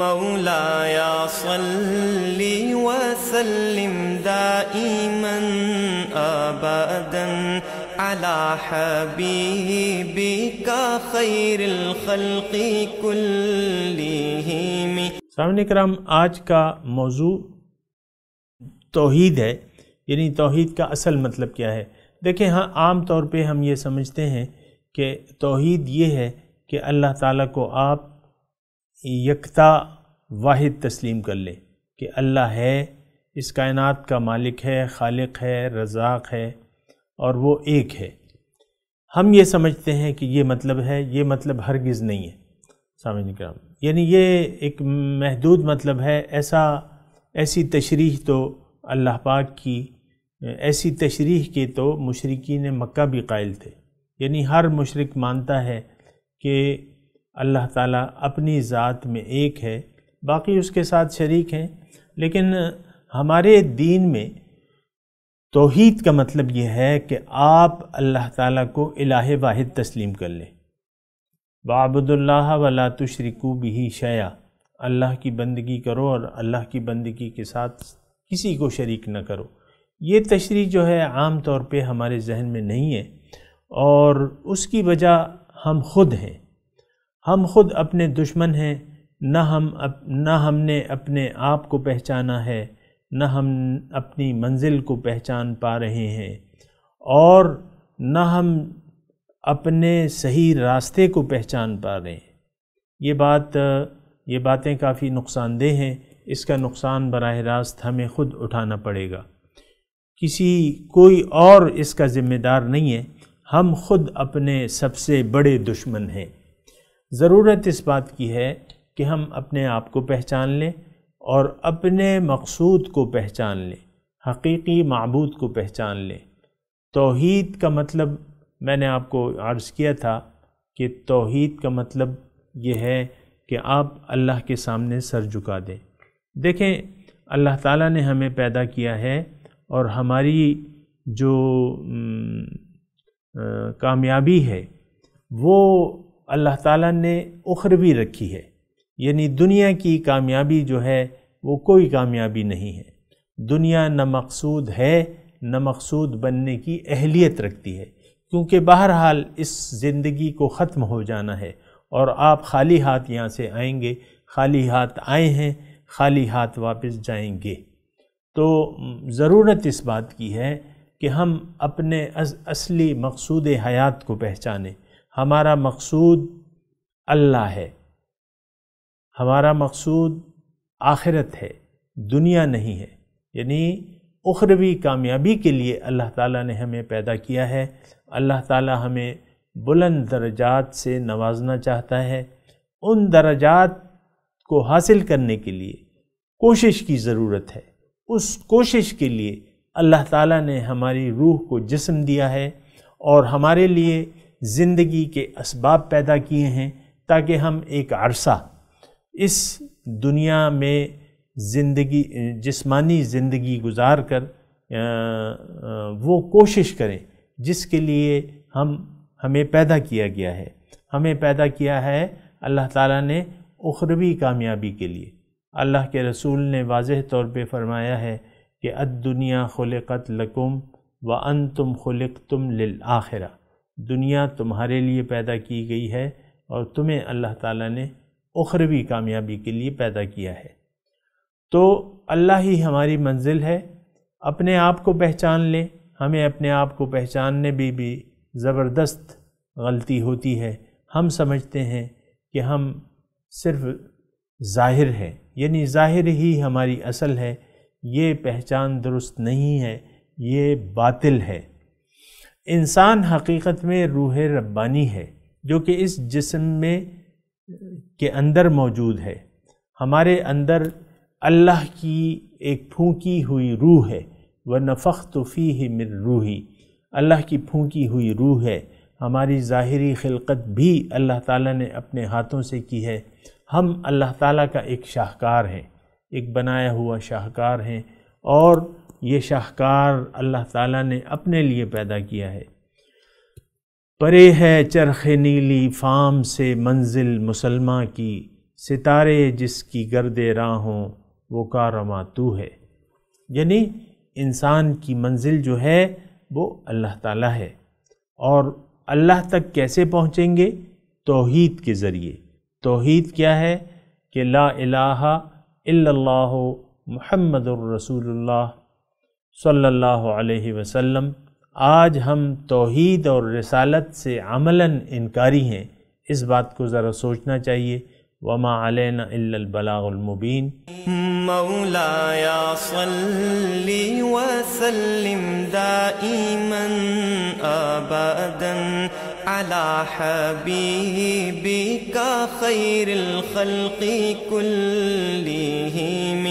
صلی وسلم دائما علی الخلق سامنے کرام آج کا موضوع توحید ہے یعنی توحید کا اصل مطلب کیا ہے دیکھیں ہاں عام طور پہ ہم یہ سمجھتے ہیں کہ توحید یہ ہے کہ اللہ تعالیٰ کو آپ یکتا واحد تسلیم کر لے کہ اللہ ہے اس کائنات کا مالک ہے خالق ہے رزاق ہے اور وہ ایک ہے ہم یہ سمجھتے ہیں کہ یہ مطلب ہے یہ مطلب ہرگز نہیں ہے سمجھ کرام یعنی یہ ایک محدود مطلب ہے ایسا ایسی تشریح تو اللہ پاک کی ایسی تشریح کے تو مشرقین مکہ بھی قائل تھے یعنی ہر مشرق مانتا ہے کہ اللہ تعالیٰ اپنی ذات میں ایک ہے باقی اس کے ساتھ شریک ہیں لیکن ہمارے دین میں توحید کا مطلب یہ ہے کہ آپ اللہ تعالیٰ کو الہ واحد تسلیم کر لیں بابد اللہ ولا تشرکو بھی شیا اللہ کی بندگی کرو اور اللہ کی بندگی کے ساتھ کسی کو شریک نہ کرو یہ تشریح جو ہے عام طور پہ ہمارے ذہن میں نہیں ہے اور اس کی وجہ ہم خود ہیں ہم خود اپنے دشمن ہیں نہ ہم اپ نہ ہم نے اپنے آپ کو پہچانا ہے نہ ہم اپنی منزل کو پہچان پا رہے ہیں اور نہ ہم اپنے صحیح راستے کو پہچان پا رہے ہیں یہ بات یہ باتیں کافی نقصان دہ ہیں اس کا نقصان براہ راست ہمیں خود اٹھانا پڑے گا کسی کوئی اور اس کا ذمہ دار نہیں ہے ہم خود اپنے سب سے بڑے دشمن ہیں ضرورت اس بات کی ہے کہ ہم اپنے آپ کو پہچان لیں اور اپنے مقصود کو پہچان لیں حقیقی معبود کو پہچان لیں توحید کا مطلب میں نے آپ کو عرض کیا تھا کہ توحید کا مطلب یہ ہے کہ آپ اللہ کے سامنے سر جھکا دیں دیکھیں اللہ تعالیٰ نے ہمیں پیدا کیا ہے اور ہماری جو کامیابی ہے وہ اللہ تعالیٰ نے اخروی رکھی ہے یعنی دنیا کی کامیابی جو ہے وہ کوئی کامیابی نہیں ہے دنیا نہ مقصود ہے نہ مقصود بننے کی اہلیت رکھتی ہے کیونکہ بہرحال اس زندگی کو ختم ہو جانا ہے اور آپ خالی ہاتھ یہاں سے آئیں گے خالی ہاتھ آئے ہیں خالی ہاتھ واپس جائیں گے تو ضرورت اس بات کی ہے کہ ہم اپنے اصلی مقصود حیات کو پہچانیں ہمارا مقصود اللہ ہے ہمارا مقصود آخرت ہے دنیا نہیں ہے یعنی اخروی کامیابی کے لیے اللہ تعالیٰ نے ہمیں پیدا کیا ہے اللہ تعالیٰ ہمیں بلند درجات سے نوازنا چاہتا ہے ان درجات کو حاصل کرنے کے لیے کوشش کی ضرورت ہے اس کوشش کے لیے اللہ تعالیٰ نے ہماری روح کو جسم دیا ہے اور ہمارے لیے زندگی کے اسباب پیدا کیے ہیں تاکہ ہم ایک عرصہ اس دنیا میں زندگی جسمانی زندگی گزار کر وہ کوشش کریں جس کے لیے ہم ہمیں پیدا کیا گیا ہے ہمیں پیدا کیا ہے اللہ تعالیٰ نے اخروی کامیابی کے لیے اللہ کے رسول نے واضح طور پہ فرمایا ہے کہ اد دنیا خلقت لکم و ان تم خلق تم دنیا تمہارے لیے پیدا کی گئی ہے اور تمہیں اللہ تعالیٰ نے اخروی کامیابی کے لیے پیدا کیا ہے تو اللہ ہی ہماری منزل ہے اپنے آپ کو پہچان لیں ہمیں اپنے آپ کو پہچاننے بھی بھی زبردست غلطی ہوتی ہے ہم سمجھتے ہیں کہ ہم صرف ظاہر ہیں یعنی ظاہر ہی ہماری اصل ہے یہ پہچان درست نہیں ہے یہ باطل ہے انسان حقیقت میں روح ربانی ہے جو کہ اس جسم میں کے اندر موجود ہے ہمارے اندر اللہ کی ایک پھونکی ہوئی روح ہے وہ نفق توفی ہی اللہ کی پھونکی ہوئی روح ہے ہماری ظاہری خلقت بھی اللہ تعالیٰ نے اپنے ہاتھوں سے کی ہے ہم اللہ تعالیٰ کا ایک شاہکار ہیں ایک بنایا ہوا شاہکار ہیں اور یہ شاہکار اللہ تعالیٰ نے اپنے لیے پیدا کیا ہے پرے ہے چرخ نیلی فام سے منزل مسلمہ کی ستارے جس کی گرد راہ ہوں وہ تو ہے یعنی انسان کی منزل جو ہے وہ اللہ تعالیٰ ہے اور اللہ تک کیسے پہنچیں گے توحید کے ذریعے توحید کیا ہے کہ لا الہ الا اللہ محمد الرسول اللہ صلی اللہ علیہ وسلم آج ہم توحید اور رسالت سے عملاً انکاری ہیں اس بات کو ذرا سوچنا چاہیے وما علینا الا البلاغ المبین مولا یا صلی وسلم دائما ابدا على حبيبك خير الخلق كلهم